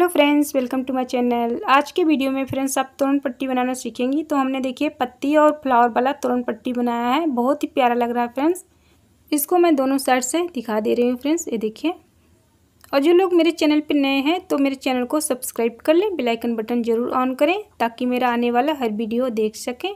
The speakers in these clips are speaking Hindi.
hello friends welcome to my channel आज के वीडियो में फ्रेंड्स आप तोरण पट्टी बनाना सीखेंगी तो हमने देखिए पत्ती और फ्लावर वाला तोरण पट्टी बनाया है बहुत ही प्यारा लग रहा है फ्रेंड्स इसको मैं दोनों साइड से दिखा दे रही हूँ फ्रेंड्स ये देखिए और जो लोग मेरे चैनल पर नए हैं तो मेरे चैनल को सब्सक्राइब कर लें बेलाइकन बटन जरूर ऑन करें ताकि मेरा आने वाला हर वीडियो देख सकें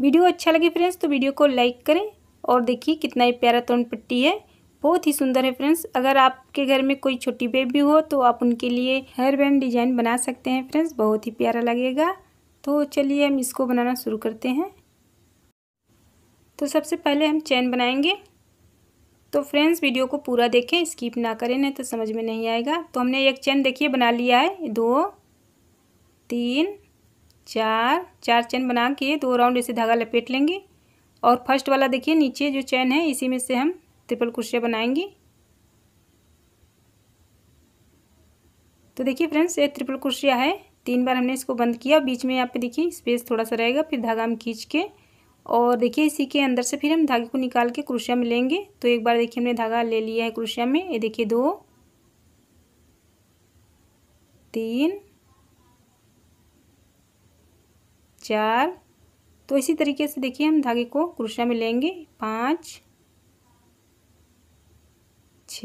वीडियो अच्छा लगे फ्रेंड्स तो वीडियो को लाइक करें और देखिए कितना ही प्यारा तोरण पट्टी है बहुत ही सुंदर है फ्रेंड्स अगर आपके घर में कोई छोटी बेबी हो तो आप उनके लिए हेयर बैंड डिजाइन बना सकते हैं फ्रेंड्स बहुत ही प्यारा लगेगा तो चलिए हम इसको बनाना शुरू करते हैं तो सबसे पहले हम चैन बनाएंगे तो फ्रेंड्स वीडियो को पूरा देखें स्किप ना करें नहीं तो समझ में नहीं आएगा तो हमने एक चैन देखिए बना लिया है दो तीन चार चार चैन बना के दो राउंड इसे धागा लपेट लेंगे और फर्स्ट वाला देखिए नीचे जो चैन है इसी में से हम ट्रिपल क्रोशिया बनाएंगे तो देखिए फ्रेंड्स ये ट्रिपल क्रोशिया है तीन बार हमने इसको बंद किया बीच में यहाँ पे देखिए स्पेस थोड़ा सा रहेगा फिर धागा हम खींच के और देखिए इसी के अंदर से फिर हम धागे को निकाल के क्रोशिया में लेंगे तो एक बार देखिए हमने धागा ले लिया है क्रोशिया में ये देखिए दो तीन चार तो इसी तरीके से देखिए हम धागे को क्रोशिया में लेंगे पाँच छ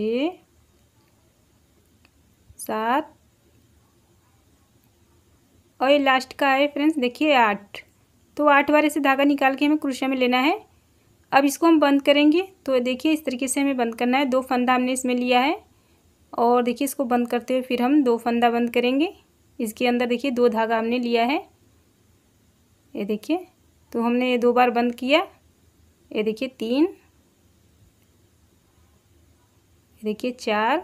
सात और ये लास्ट का है फ्रेंड्स देखिए आठ तो आठ बार ऐसे धागा निकाल के हमें क्रोशिया में लेना है अब इसको हम बंद करेंगे तो देखिए इस तरीके से हमें बंद करना है दो फंदा हमने इसमें लिया है और देखिए इसको बंद करते हुए फिर हम दो फंदा बंद करेंगे इसके अंदर देखिए दो धागा हमने लिया है ये देखिए तो हमने ये दो बार बंद किया ये देखिए तीन देखिए चार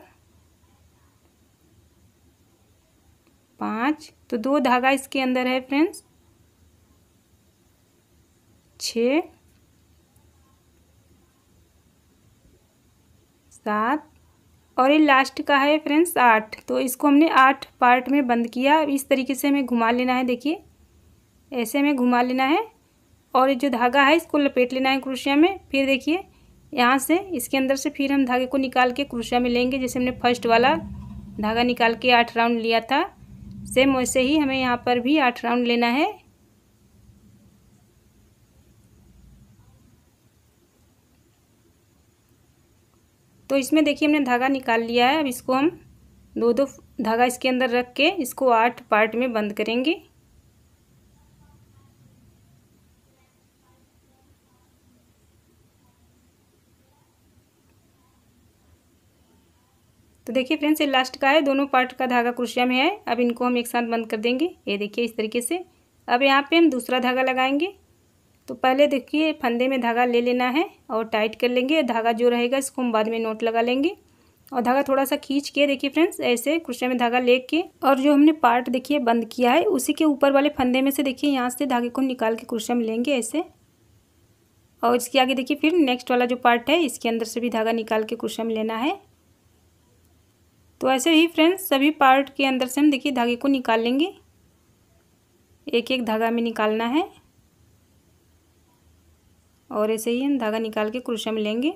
पाँच तो दो धागा इसके अंदर है फ्रेंड्स छ सात और ये लास्ट का है फ्रेंड्स आठ तो इसको हमने आठ पार्ट में बंद किया इस तरीके से हमें घुमा लेना है देखिए ऐसे में घुमा लेना है और ये जो धागा है इसको लपेट लेना है क्रोशिया में फिर देखिए यहाँ से इसके अंदर से फिर हम धागे को निकाल के क्रूशा में लेंगे जैसे हमने फर्स्ट वाला धागा निकाल के आठ राउंड लिया था सेम वैसे ही हमें यहाँ पर भी आठ राउंड लेना है तो इसमें देखिए हमने धागा निकाल लिया है अब इसको हम दो दो धागा इसके अंदर रख के इसको आठ पार्ट में बंद करेंगे तो देखिए फ्रेंड्स ये लास्ट का है दोनों पार्ट का धागा क्रोशिया में है अब इनको हम एक साथ बंद कर देंगे ये देखिए इस तरीके से अब यहाँ पे हम दूसरा धागा लगाएंगे तो पहले देखिए फंदे में धागा ले लेना है और टाइट कर लेंगे धागा जो रहेगा इसको हम बाद में नोट लगा लेंगे और धागा थोड़ा सा खींच के देखिए फ्रेंड्स ऐसे क्रोशिया में धागा ले के और जो हमने पार्ट देखिए बंद किया है उसी के ऊपर वाले फंदे में से देखिए यहाँ से धागे को निकाल के क्रोशिया में लेंगे ऐसे और इसके आगे देखिए फिर नेक्स्ट वाला जो पार्ट है इसके अंदर से भी धागा निकाल के क्रोशिया में लेना है तो ऐसे ही फ्रेंड्स सभी पार्ट के अंदर से हम देखिए धागे को निकाल लेंगे एक एक धागा में निकालना है और ऐसे ही हम धागा निकाल के क्रोशिया में लेंगे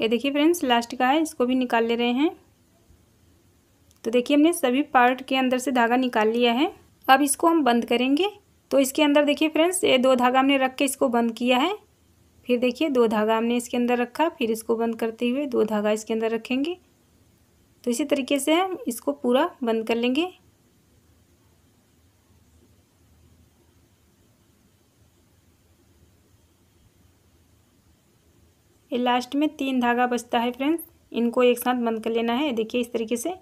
ये देखिए फ्रेंड्स लास्ट का है इसको भी निकाल ले रहे हैं तो देखिए हमने सभी पार्ट के अंदर से धागा निकाल लिया है अब इसको हम बंद करेंगे तो इसके अंदर देखिए फ्रेंड्स ये दो धागा हमने रख के इसको बंद किया है फिर देखिए दो धागा हमने इसके अंदर रखा फिर इसको बंद करते हुए दो धागा इसके अंदर रखेंगे तो इसी तरीके से हम इसको पूरा बंद कर लेंगे ये लास्ट में तीन धागा बचता है फ्रेंड्स इनको एक साथ बंद कर लेना है देखिए इस तरीके से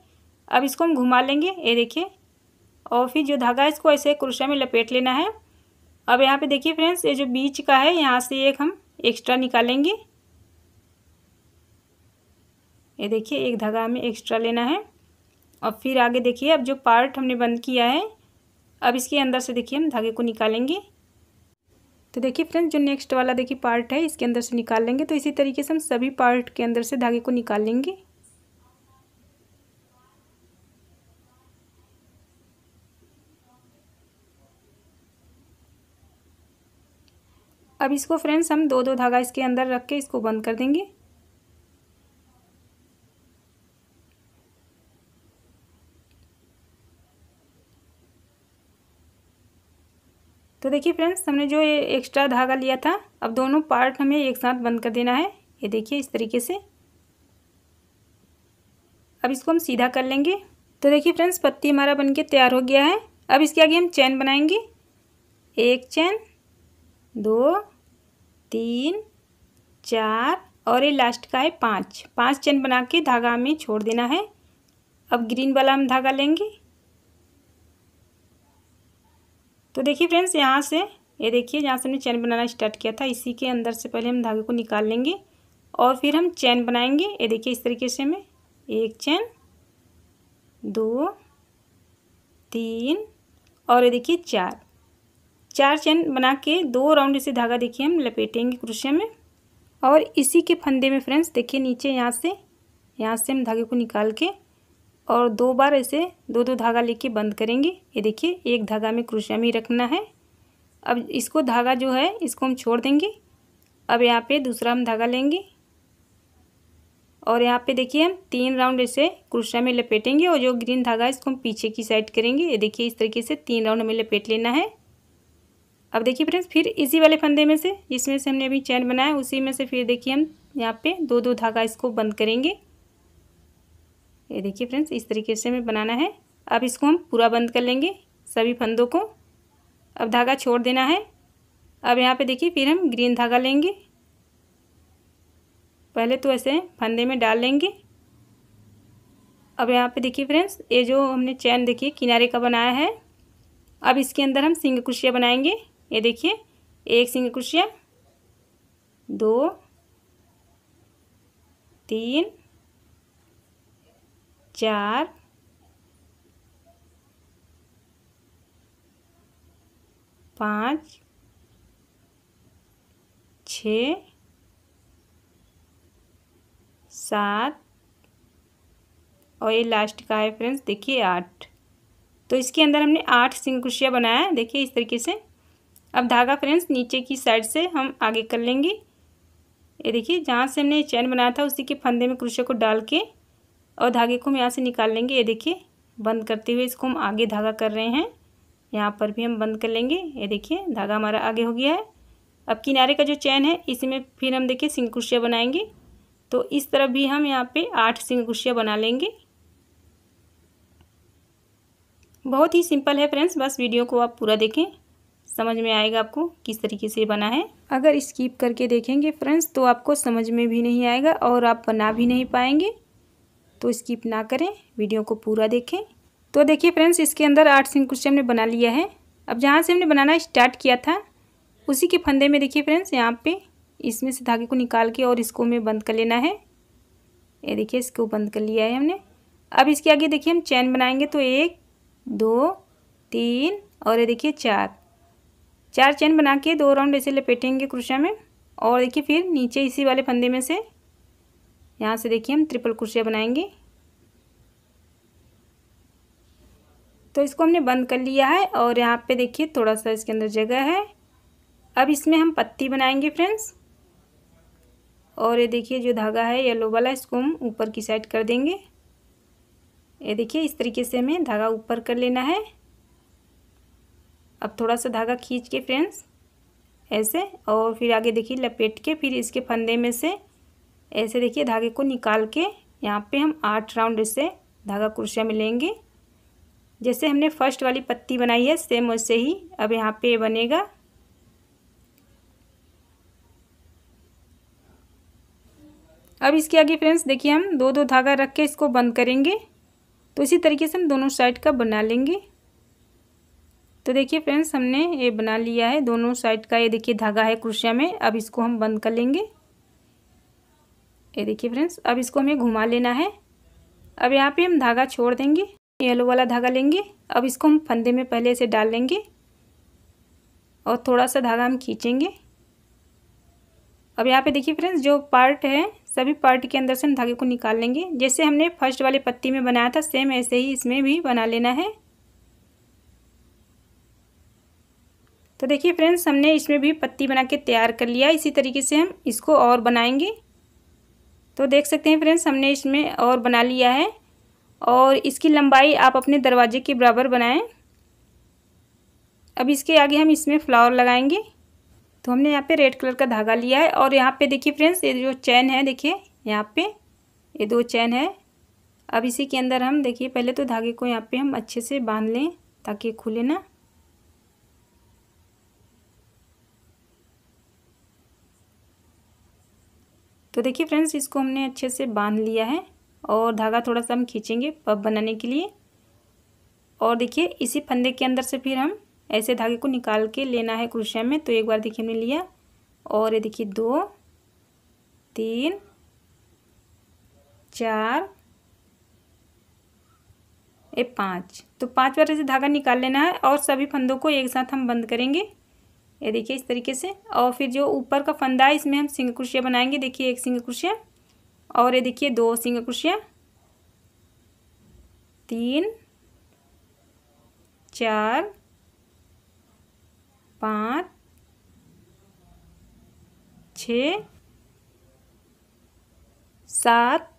अब इसको हम घुमा लेंगे ये देखिए और फिर जो धागा है इसको ऐसे क्रोशिया में लपेट लेना है अब यहाँ पे देखिए फ्रेंड्स ये जो बीच का है यहाँ से एक हम एक्स्ट्रा निकालेंगे ये देखिए एक धागा हमें एक्स्ट्रा लेना है और फिर आगे देखिए अब जो पार्ट हमने बंद किया है अब इसके अंदर से देखिए हम धागे को निकालेंगे तो देखिए फ्रेंड्स जो नेक्स्ट वाला देखिए पार्ट है इसके अंदर से निकाल लेंगे तो इसी तरीके से हम सभी पार्ट के अंदर से धागे को निकाल लेंगे अब इसको फ्रेंड्स हम दो दो धागा इसके अंदर रख के इसको बंद कर देंगे तो देखिए फ्रेंड्स हमने जो ये एक्स्ट्रा धागा लिया था अब दोनों पार्ट हमें एक साथ बंद कर देना है ये देखिए इस तरीके से अब इसको हम सीधा कर लेंगे तो देखिए फ्रेंड्स पत्ती हमारा बनके तैयार हो गया है अब इसके आगे हम चैन बनाएंगे एक चैन दो तीन चार और ये लास्ट का है पाँच पाँच चैन बना के धागा में छोड़ देना है अब ग्रीन वाला हम धागा लेंगे तो देखिए फ्रेंड्स यहाँ से ये देखिए जहाँ से हमने चैन बनाना स्टार्ट किया था इसी के अंदर से पहले हम धागे को निकाल लेंगे और फिर हम चैन बनाएंगे ये देखिए इस तरीके से हमें एक चैन दो तीन और ये देखिए चार चार चैन बना के दो राउंड इसे धागा देखिए हम लपेटेंगे क्रोशिया में और इसी के फंदे में फ्रेंड्स देखिए नीचे यहाँ से यहाँ से हम धागे को निकाल के और दो बार ऐसे दो दो धागा लेके बंद करेंगे ये देखिए एक धागा में क्रोशिया में रखना है अब इसको धागा जो है इसको हम छोड़ देंगे अब यहाँ पे दूसरा हम धागा लेंगे और यहाँ पे देखिए हम तीन राउंड ऐसे क्रोशिया में लपेटेंगे और जो ग्रीन धागा है इसको हम पीछे की साइड करेंगे ये देखिए इस तरीके से तीन राउंड हमें लपेट लेना है अब देखिए फ्रेंड्स फिर इसी वाले फंदे में से जिसमें से हमने अभी चैन बनाया उसी में से फिर देखिए हम यहाँ पे दो दो धागा इसको बंद करेंगे ये देखिए फ्रेंड्स इस तरीके से हमें बनाना है अब इसको हम पूरा बंद कर लेंगे सभी फंदों को अब धागा छोड़ देना है अब यहाँ पे देखिए फिर हम ग्रीन धागा लेंगे पहले तो ऐसे फंदे में डाल लेंगे अब यहाँ पे देखिए फ्रेंड्स ये जो हमने चैन देखिए किनारे का बनाया है अब इसके अंदर हम सिंग कुशिया बनाएंगे ये देखिए एक सिंगल क्रोशिया दो तीन चार पाँच छ सात और ये लास्ट का है फ्रेंड्स देखिए आठ तो इसके अंदर हमने आठ सिंग क्रोशिया बनाया है देखिए इस तरीके से अब धागा फ्रेंड्स नीचे की साइड से हम आगे कर लेंगे ये देखिए जहाँ से हमने चैन बनाया था उसी के फंदे में क्रोशे को डाल के और धागे को हम यहाँ से निकाल लेंगे ये देखिए बंद करते हुए इसको हम आगे धागा कर रहे हैं यहाँ पर भी हम बंद कर लेंगे ये देखिए धागा हमारा आगे हो गया है अब किनारे का जो चैन है इसमें फिर हम देखिए सिंग कुर्सियाँ बनाएंगे तो इस तरफ भी हम यहाँ पे आठ सिंग कुर्सियाँ बना लेंगे बहुत ही सिंपल है फ्रेंड्स बस वीडियो को आप पूरा देखें समझ में आएगा आपको किस तरीके से बना है अगर स्किप करके देखेंगे फ्रेंड्स तो आपको समझ में भी नहीं आएगा और आप बना भी नहीं पाएंगे तो स्किप ना करें वीडियो को पूरा देखें तो देखिए फ्रेंड्स इसके अंदर आठ सिंह कुर्सी हमने बना लिया है अब जहाँ से हमने बनाना स्टार्ट किया था उसी के फंदे में देखिए फ्रेंड्स यहाँ पे इसमें से धागे को निकाल के और इसको हमें बंद कर लेना है ये देखिए इसको बंद कर लिया है हमने अब इसके आगे देखिए हम चैन बनाएंगे तो एक दो तीन और ये देखिए चार चार चेन बना के दो राउंड ऐसे लपेटेंगे क्रोशिया में और देखिए फिर नीचे इसी वाले फंदे में से यहाँ से देखिए हम ट्रिपल क्रोशिया बनाएंगे तो इसको हमने बंद कर लिया है और यहाँ पे देखिए थोड़ा सा इसके अंदर जगह है अब इसमें हम पत्ती बनाएंगे फ्रेंड्स और ये देखिए जो धागा है येलो वाला इसको हम ऊपर की साइड कर देंगे ये देखिए इस तरीके से हमें धागा ऊपर कर लेना है अब थोड़ा सा धागा खींच के फ्रेंड्स ऐसे और फिर आगे देखिए लपेट के फिर इसके फंदे में से ऐसे देखिए धागे को निकाल के यहाँ पे हम आठ राउंड से धागा कुर्सिया में लेंगे जैसे हमने फर्स्ट वाली पत्ती बनाई है सेम वैसे ही अब यहाँ पे बनेगा अब इसके आगे फ्रेंड्स देखिए हम दो दो धागा रख के इसको बंद करेंगे तो इसी तरीके से हम दोनों साइड का बना लेंगे तो देखिए फ्रेंड्स हमने ये बना लिया है दोनों साइड का ये देखिए धागा है क्रोशिया में अब इसको हम बंद कर लेंगे ये देखिए फ्रेंड्स अब इसको हमें घुमा लेना है अब यहाँ पे हम धागा छोड़ देंगे येलो वाला धागा लेंगे अब इसको हम फंदे में पहले इसे डाल लेंगे और थोड़ा सा धागा हम खींचेंगे अब यहाँ पे देखिए फ्रेंड्स जो पार्ट है सभी पार्ट के अंदर से हम धागे को निकाल लेंगे जैसे हमने फर्स्ट वाले पत्ती में बनाया था सेम ऐसे ही इसमें भी बना लेना है तो देखिए फ्रेंड्स हमने इसमें भी पत्ती बना के तैयार कर लिया इसी तरीके से हम इसको और बनाएंगे तो देख सकते हैं फ्रेंड्स हमने इसमें और बना लिया है और इसकी लंबाई आप अपने दरवाजे के बराबर बनाएं अब इसके आगे हम इसमें फ्लावर लगाएंगे तो हमने यहाँ पे रेड कलर का धागा लिया है और यहाँ पे देखिए फ्रेंड्स ये जो चैन है देखिए यहाँ पे ये दो चैन है अब इसी के अंदर हम देखिए पहले तो धागे को यहाँ पे हम अच्छे से बांध लें ताकि खुले ना तो देखिए फ्रेंड्स इसको हमने अच्छे से बांध लिया है और धागा थोड़ा सा हम खींचेंगे पफ बनाने के लिए और देखिए इसी फंदे के अंदर से फिर हम ऐसे धागे को निकाल के लेना है क्रोशिया में तो एक बार देखिए हमने लिया और ये देखिए दो तीन चार ये पाँच तो पांच बार ऐसे धागा निकाल लेना है और सभी फंदों को एक साथ हम बंद करेंगे ये देखिए इस तरीके से और फिर जो ऊपर का फंदा है इसमें हम सिंगल क्रोशिया बनाएंगे देखिए एक सिंगल क्रोशिया और ये देखिए दो सिंगल क्रोशिया तीन चार पाँच छ सात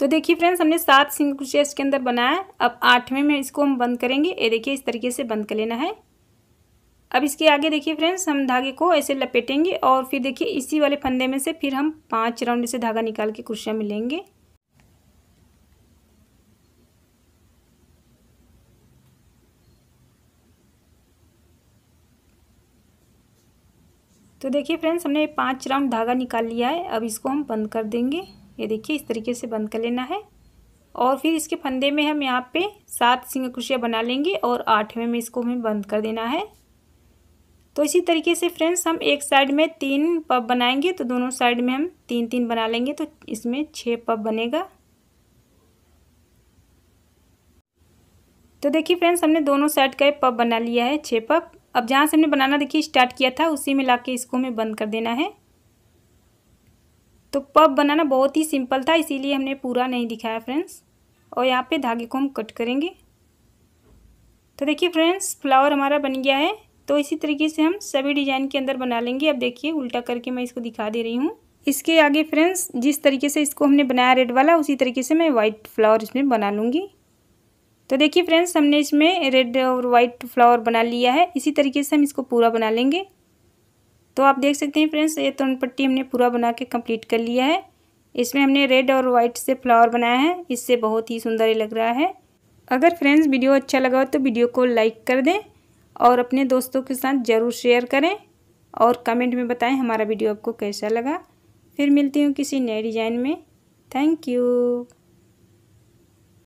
तो देखिए फ्रेंड्स हमने सात सिंगल क्रोशिया इसके अंदर बनाया अब आठवें में इसको हम बंद करेंगे ये देखिए इस तरीके से बंद कर लेना है अब इसके आगे देखिए फ्रेंड्स हम धागे को ऐसे लपेटेंगे और फिर देखिए इसी वाले फंदे में से फिर हम पाँच राउंड से धागा निकाल के कुर्सियाँ में लेंगे तो देखिए फ्रेंड्स हमने पाँच राउंड धागा निकाल लिया है अब इसको हम बंद कर देंगे ये देखिए इस तरीके से बंद कर लेना है और फिर इसके फंदे में हम यहाँ पे सात सिंग कुर्सियाँ बना लेंगे और आठवें में इसको हमें बंद कर देना है तो इसी तरीके से फ्रेंड्स हम एक साइड में तीन पब बनाएंगे तो दोनों साइड में हम तीन तीन बना लेंगे तो इसमें छः पब बनेगा तो देखिए फ्रेंड्स हमने दोनों साइड का पब बना लिया है छः पब अब जहाँ से हमने बनाना देखिए स्टार्ट किया था उसी में ला के इसको हमें बंद कर देना है तो पब बनाना बहुत ही सिंपल था इसीलिए हमने पूरा नहीं दिखाया फ्रेंड्स और यहाँ पे धागे को हम कट करेंगे तो देखिए फ्रेंड्स फ्लावर हमारा बन गया है तो इसी तरीके से हम सभी डिजाइन के अंदर बना लेंगे अब देखिए उल्टा करके मैं इसको दिखा दे रही हूँ इसके आगे फ्रेंड्स जिस तरीके से इसको हमने बनाया रेड वाला उसी तरीके से मैं वाइट फ्लावर इसमें बना लूँगी तो देखिए फ्रेंड्स हमने इसमें रेड और वाइट फ्लावर बना लिया है इसी तरीके से हम इसको पूरा बना लेंगे तो आप देख सकते हैं फ्रेंड्स ये तोन पट्टी हमने पूरा बना के कम्प्लीट कर लिया है इसमें हमने रेड और वाइट से फ्लावर बनाया है इससे बहुत ही सुंदर लग रहा है अगर फ्रेंड्स वीडियो अच्छा लगा हो तो वीडियो को लाइक कर दें और अपने दोस्तों के साथ ज़रूर शेयर करें और कमेंट में बताएं हमारा वीडियो आपको कैसा लगा फिर मिलती हूँ किसी नए डिज़ाइन में थैंक यू